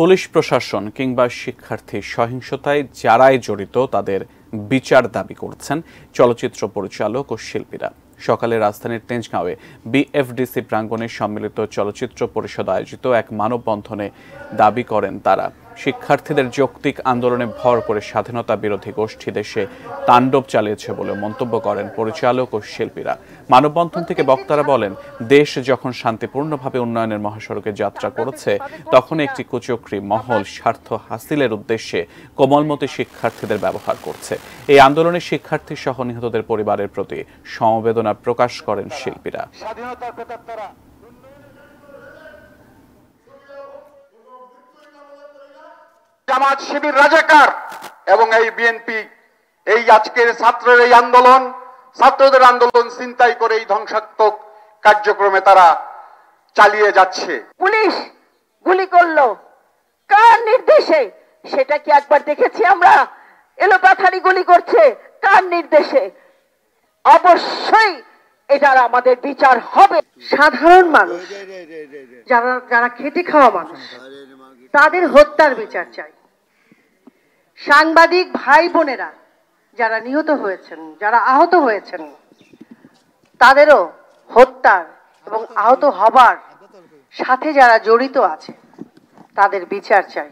police প্রশাসন কিংবা শিক্ষার্থী সহিংসতায় যারাই জড়িত তাদের বিচার দাবি করছেন চলচ্চিত্র পরিচালক ও শিল্পীরা সকালে রাজধানীর তেঞ্জগাঁওয়ে বিএফডিসি প্রাঙ্গণে সম্মিলিত চলচ্চিত্র পরিষদ আয়োজিত এক মানববন্ধনে দাবি করেন তারা শিক্ষার্থীদের যৌক্তিক আন্দোলনে ভর করে স্বাধীনতা বিরোধী গোষ্ঠী দেশে তাণ্ডব চালিয়েছে বলে মন্তব্য করেন পরিচালক ও শিল্পীরা মানববন্ধন থেকে বক্তারা বলেন দেশ যখন শান্তিপূর্ণভাবে উন্নয়নের মহাসড়কে যাত্রা করেছে তখন একটি কুচক্রি মহল স্বার্থ হাসিলের উদ্দেশ্যে কোমলমতি শিক্ষার্থীদের ব্যবহার করছে এই আন্দোলনে শিক্ষার্থী সহ নিহতদের পরিবারের প্রতি সমবেদনা প্রকাশ করেন শিল্পীরা স্বাধীনতার জামাত শিবির রাজাকার এবং এই বিএনপি এই আজকের ছাত্রের এই আন্দোলন ছাত্রদের আন্দোলন চিন্তাই করে এই ধ্বংসাত্মক কার্যক্রমে তারা চালিয়ে যাচ্ছে পুলিশ গুলি করলো কার নির্দেশে সেটা কি একবার দেখেছি আমরা এলোপাথারি গুলি করছে কার নির্দেশে অবশ্যই এটার আমাদের বিচার হবে সাধারণ মানুষ যারা যারা খেটে খাওয়া মানুষ তাদের হত্যার বিচার চাই সাংবাদিক ভাই বোনেরা যারা নিহত হয়েছেন যারা আহত হয়েছেন তাদেরও হত্যার এবং আহত হবার সাথে যারা জড়িত আছে তাদের বিচার চাই